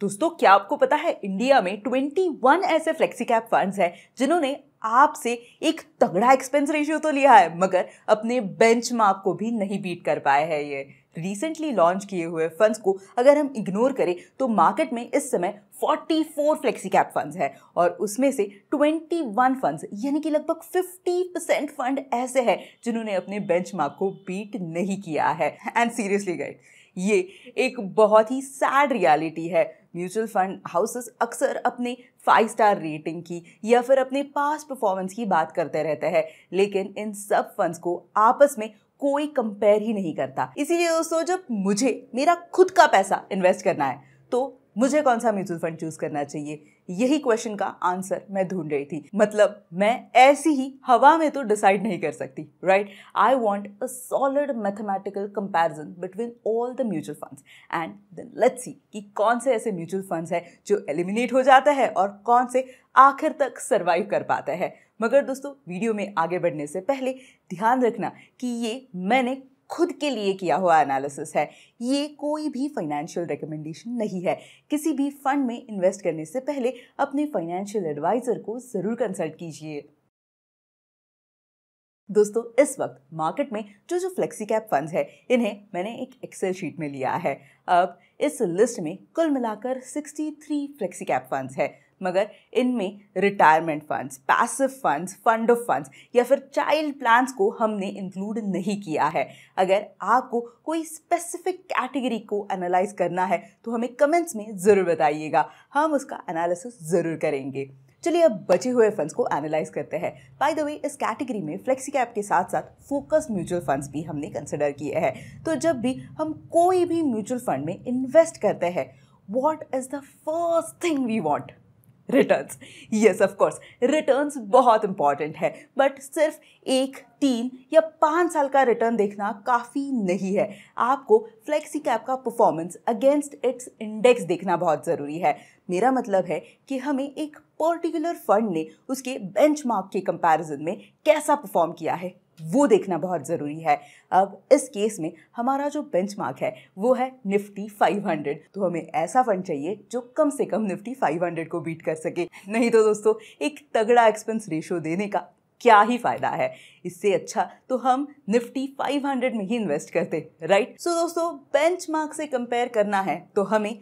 दोस्तों क्या आपको पता है इंडिया में 21 ऐसे फ्लेक्सी कैप फंड्स हैं जिन्होंने आपसे एक तगड़ा एक्सपेंस रेशियो तो लिया है मगर अपने बेंच मार्क को भी नहीं बीट कर पाए हैं ये रिसेंटली लॉन्च किए हुए फंड्स को अगर हम इग्नोर करें तो मार्केट में इस समय 44 फ्लेक्सी कैप फंड्स हैं और उसमें से 21 फंड्स यानी कि लगभग 50 परसेंट फंड ऐसे हैं जिन्होंने अपने बेंच मार्क को बीट नहीं किया है एंड सीरियसली गाइड ये एक बहुत ही सैड रियलिटी है म्यूचुअल फंड हाउसेस अक्सर अपने फाइव स्टार रेटिंग की या फिर अपने पास परफॉर्मेंस की बात करते रहते हैं लेकिन इन सब फंड्स को आपस में कोई कंपेयर ही नहीं करता इसीलिए दोस्तों जब मुझे मेरा खुद का पैसा इन्वेस्ट करना है तो मुझे कौन सा म्यूचुअल फंड चूज़ करना चाहिए यही क्वेश्चन का आंसर मैं ढूंढ रही थी मतलब मैं ऐसी ही हवा में तो डिसाइड नहीं कर सकती right I want a solid mathematical comparison between all the mutual funds and then let's see कि कौन से ऐसे म्यूचुअल फंड्स हैं जो एलिमिनेट हो जाता है और कौन से आखिर तक सर्वाइव कर पाता है मगर दोस्तों वीडियो में आगे बढ़ने से पहले ध्यान रखना कि ये मैंने खुद के लिए किया हुआ एनालिसिस है ये कोई भी फाइनेंशियल रिकमेंडेशन नहीं है किसी भी फंड में इन्वेस्ट करने से पहले अपने फाइनेंशियल एडवाइज़र को ज़रूर कंसल्ट कीजिए दोस्तों इस वक्त मार्केट में जो जो फ्लेक्सी कैप फंड है इन्हें मैंने एक एक्सेल शीट में लिया है अब इस लिस्ट में कुल मिलाकर 63 फ्लेक्सी कैप फंड्स है मगर इनमें retirement funds passive funds fund of funds या फिर चाइल्ड प्लान्स को हमने इंक्लूड नहीं किया है अगर आपको कोई स्पेसिफिक कैटेगरी को एनालाइज करना है तो हमें कमेंट्स में ज़रूर बताइएगा हम उसका एनालिसिस ज़रूर करेंगे चलिए अब बचे हुए फंड्स को एनालाइज करते हैं बाय द वे इस कैटेगरी में फ्लेक्सी कैप के साथ साथ फोकस म्यूचुअल फंड्स भी हमने कंसिडर किए हैं तो जब भी हम कोई भी म्यूचुअल फंड में इन्वेस्ट करते हैं what is the first thing we want returns yes of course returns बहुत इंपॉर्टेंट है बट सिर्फ एक तीन या पाँच साल का रिटर्न देखना काफ़ी नहीं है आपको फ्लेक्सी कैप का परफॉर्मेंस अगेंस्ट इट्स इंडेक्स देखना बहुत ज़रूरी है मेरा मतलब है कि हमें एक पर्टिकुलर फंड ने उसके बेंचमार्क के कंपैरिजन में कैसा परफॉर्म किया है वो देखना बहुत ज़रूरी है अब इस केस में हमारा जो बेंच है वो है निफ्टी 500 तो हमें ऐसा फंड चाहिए जो कम से कम निफ्टी 500 को बीट कर सके नहीं तो दोस्तों एक तगड़ा एक्सपेंस रेशियो देने का क्या ही फ़ायदा है इससे अच्छा तो हम निफ्टी 500 में ही इन्वेस्ट करते राइट सो so दोस्तों बेंच से कंपेयर करना है तो हमें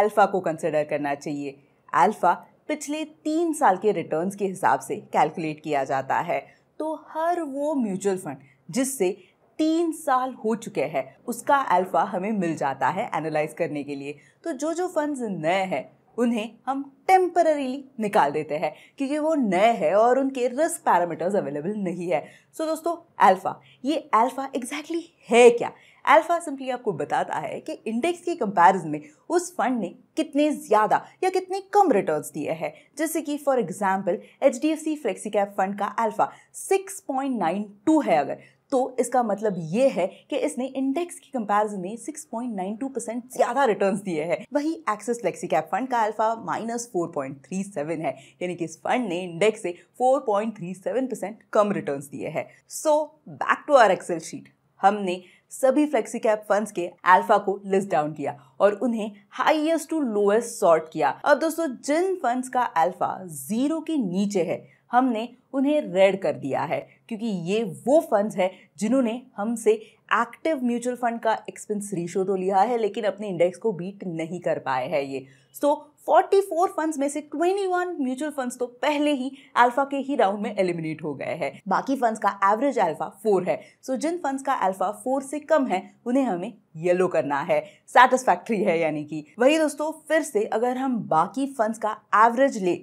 अल्फ़ा को कंसिडर करना चाहिए अल्फ़ा पिछले तीन साल के रिटर्न्स के हिसाब से कैलकुलेट किया जाता है तो हर वो म्यूचुअल फंड जिससे तीन साल हो चुके हैं उसका अल्फा हमें मिल जाता है एनालाइज करने के लिए तो जो जो फंड्स नए हैं उन्हें हम टेम्पररीली निकाल देते हैं क्योंकि वो नए हैं और उनके रिस्क पैरामीटर्स अवेलेबल नहीं है सो so, दोस्तों अल्फ़ा ये अल्फ़ा एग्जैक्टली exactly है क्या अल्फा सिंपली आपको बताता है कि इंडेक्स के कंपैरिजन में उस फंड ने कितने ज़्यादा या कितने कम रिटर्न्स दिए हैं जैसे कि for example H D F C flexi cap fund का अल्फा 6.92 है अगर तो इसका मतलब ये है कि इसने इंडेक्स के कंपैरिजन में 6.92 परसेंट ज़्यादा रिटर्न्स दिए हैं वही एक्सेस फ्लेक्सी कैप फंड का अल्फा माइनस फोर है यानी कि इस फंड ने इंडेक्स से 4.37 परसेंट कम रिटर्न्स दिए हैं so back to our excel sheet हमने सभी फ्लेक्सी कैप फंड के अल्फा को लिस्ट डाउन किया और उन्हें हाइएस्ट टू लोएस्ट सॉर्ट किया अब दोस्तों जिन फंड का अल्फा जीरो के नीचे है हमने उन्हें रेड कर दिया है क्योंकि ये वो फंड्स हैं जिन्होंने हमसे एक्टिव म्यूचुअल फंड का एक्सपेंस रेशो तो लिया है लेकिन अपने इंडेक्स को बीट नहीं कर पाए हैं ये सो so, 44 फंड्स में से 21 म्यूचुअल फंड्स तो पहले ही अल्फा के ही राउंड में एलिमिनेट हो गए हैं बाकी फंड्स का एवरेज अल्फा 4 है सो so, जिन फंड्स का अल्फा 4 से कम है उन्हें हमें येलो करना है सेटिस्फैक्ट्री है यानी कि वही दोस्तों फिर से अगर हम बाकी फंड्स का एवरेज ले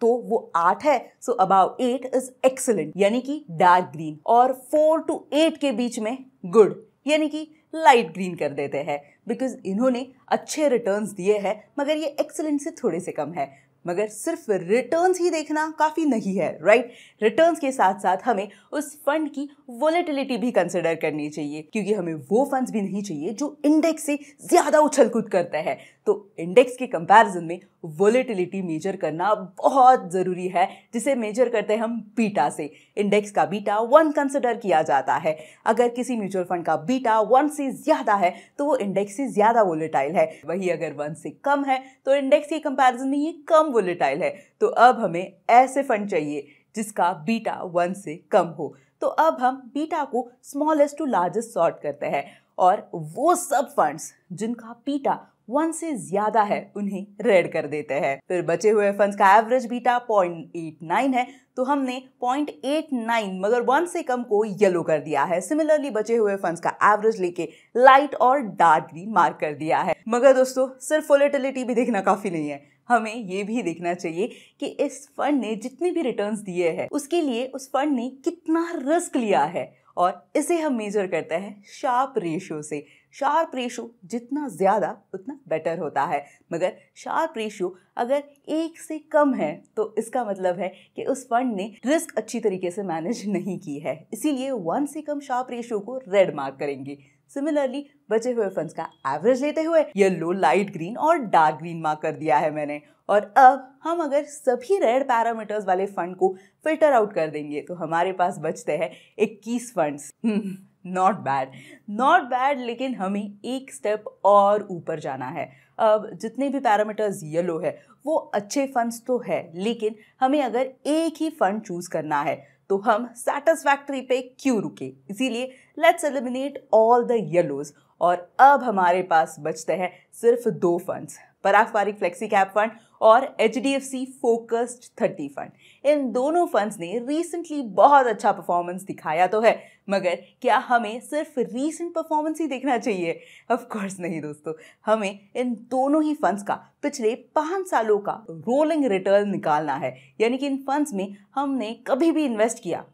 तो वो आठ है so above eight is excellent यानी कि डार्क ग्रीन और फोर टू एट के बीच में गुड यानी कि लाइट ग्रीन कर देते हैं बिकॉज इन्होंने अच्छे रिटर्न दिए हैं मगर ये एक्सलेंट से थोड़े से कम है मगर सिर्फ रिटर्न्स ही देखना काफ़ी नहीं है राइट रिटर्न्स के साथ साथ हमें उस फंड की वॉलेटिलिटी भी कंसिडर करनी चाहिए क्योंकि हमें वो फंड्स भी नहीं चाहिए जो इंडेक्स से ज़्यादा उछल कूद करता है तो इंडेक्स के कंपैरिजन में वोलेटिलिटी मेजर करना बहुत ज़रूरी है जिसे मेजर करते हैं हम बीटा से इंडेक्स का बीटा वन कंसिडर किया जाता है अगर किसी म्यूचुअल फंड का बीटा वन से ज़्यादा है तो वो इंडेक्स से ज़्यादा वोलेटाइल है वही अगर वन से कम है तो इंडेक्स के कंपेरिजन में ये कम वोलेटाइल है तो अब हमें ऐसे फंड चाहिए जिसका बीटा वन से कम हो तो अब हम बीटा को स्मॉलेस्ट टू लार्जेस्ट सॉर्ट करते हैं और वो सब फंड्स जिनका पीटा वन से ज्यादा है उन्हें रेड कर देते हैं फिर बचे हुए फंड्स का average beta point eight nine है तो हमने 0.89 मगर वन से कम को येलो कर दिया है सिमिलरली बचे हुए फंड्स का एवरेज लेके लाइट और डार्क ग्रीन मार्क कर दिया है मगर दोस्तों सिर्फ वोलेटिलिटी भी देखना काफी नहीं है हमें ये भी देखना चाहिए कि इस फंड ने जितने भी रिटर्न्स दिए हैं उसके लिए उस फंड ने कितना रिस्क लिया है और इसे हम मेजर करते हैं शार्प रेशियो से शार्प रेशो जितना ज़्यादा उतना बेटर होता है मगर शार्प रेशो अगर एक से कम है तो इसका मतलब है कि उस फंड ने रिस्क अच्छी तरीके से मैनेज नहीं की है इसीलिए वन से कम शार्प रेशो को रेड मार्क करेंगे सिमिलरली बचे हुए फंड्स का एवरेज लेते हुए येलो लाइट ग्रीन और डार्क ग्रीन मार्क कर दिया है मैंने और अब हम अगर सभी रेड पैरामीटर्स वाले फंड को फिल्टर आउट कर देंगे तो हमारे पास बचते हैं इक्कीस funds not bad not bad लेकिन हमें एक स्टेप और ऊपर जाना है अब जितने भी पैरामीटर्स येलो है वो अच्छे फंड्स तो है लेकिन हमें अगर एक ही फंड चूज़ करना है तो हम सेटिस्फैक्ट्री पे क्यों रुके इसीलिए let's eliminate all the yellows और अब हमारे पास बचते हैं सिर्फ दो funds Parag Parikh flexi cap fund और H D F C focused thirty fund इन दोनों फंड्स ने रिसेंटली बहुत अच्छा परफॉर्मेंस दिखाया तो है मगर क्या हमें सिर्फ रीसेंट परफॉर्मेंस ही देखना चाहिए ऑफ कोर्स नहीं दोस्तों हमें इन दोनों ही फंड्स का पिछले पाँच सालों का रोलिंग रिटर्न निकालना है यानी कि इन फंड्स में हमने कभी भी इन्वेस्ट किया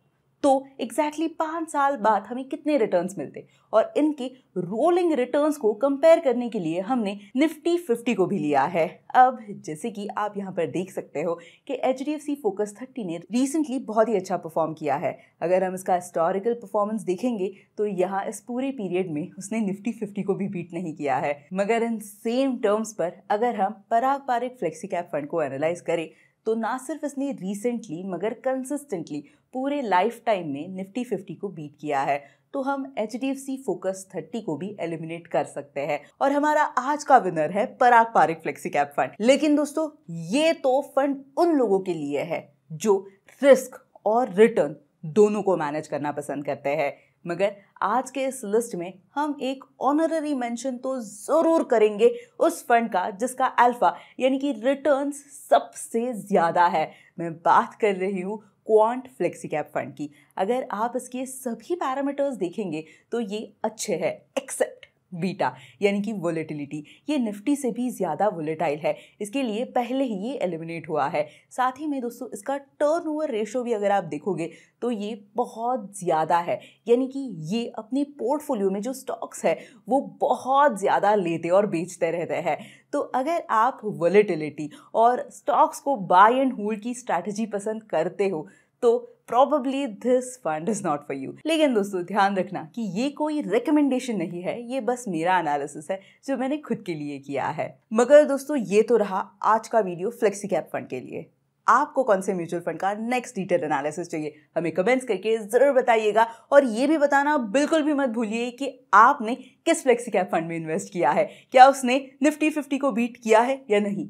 तो एग्जैक्टली exactly पाँच साल बाद हमें कितने रिटर्न्स मिलते और इनके रोलिंग रिटर्न्स को कंपेयर करने के लिए हमने निफ्टी फिफ्टी को भी लिया है अब जैसे कि आप यहाँ पर देख सकते हो कि H D F C focus thirty ने रिसेंटली बहुत ही अच्छा परफॉर्म किया है अगर हम इसका हिस्टोरिकल परफॉर्मेंस देखेंगे तो यहाँ इस पूरे पीरियड में उसने निफ्टी फिफ्टी को भी बीट नहीं किया है मगर इन सेम टर्म्स पर अगर हम Parag Parikh flexi cap fund को एनालाइज करें तो ना सिर्फ इसने रिसेंटली मगर कंसिस्टेंटली पूरे लाइफ टाइम में निफ्टी फिफ्टी को बीट किया है तो हम H D F C focus thirty को भी एलिमिनेट कर सकते हैं और हमारा आज का विनर है Parag Parikh flexi cap fund लेकिन दोस्तों ये तो फंड उन लोगों के लिए है जो रिस्क और रिटर्न दोनों को मैनेज करना पसंद करते हैं मगर आज के इस लिस्ट में हम एक ऑनररी मेंशन तो ज़रूर करेंगे उस फंड का जिसका अल्फ़ा यानी कि रिटर्न सबसे ज़्यादा है मैं बात कर रही हूँ क्वांट फ्लेक्सी कैप फंड की अगर आप इसके सभी पैरामीटर्स देखेंगे तो ये अच्छे हैं एक्सेप्ट बीटा यानी कि वोलेटिलिटी ये निफ्टी से भी ज़्यादा वोलेटाइल है इसके लिए पहले ही ये एलिमिनेट हुआ है साथ ही में दोस्तों इसका टर्नओवर रेशो भी अगर आप देखोगे तो ये बहुत ज़्यादा है यानी कि ये अपने पोर्टफोलियो में जो स्टॉक्स है वो बहुत ज़्यादा लेते और बेचते रहते हैं तो अगर आप वोलेटिलिटी और स्टॉक्स को बाय एंड होल्ड की स्ट्रैटेजी पसंद करते हो तो probably this fund is not for you लेकिन दोस्तों ध्यान रखना कि ये कोई रिकमेंडेशन नहीं है ये बस मेरा एनालिसिस है जो मैंने खुद के लिए किया है मगर दोस्तों ये तो रहा आज का वीडियो फ्लेक्सी कैप फंड के लिए आपको कौन से म्यूचुअल फंड का नेक्स्ट डिटेल एनालिसिस चाहिए हमें कमेंट्स करके ज़रूर बताइएगा और ये भी बताना बिल्कुल भी मत भूलिए कि आपने किस फ्लेक्सी कैप फंड में इन्वेस्ट किया है क्या उसने निफ्टी फिफ्टी को बीट किया है या नहीं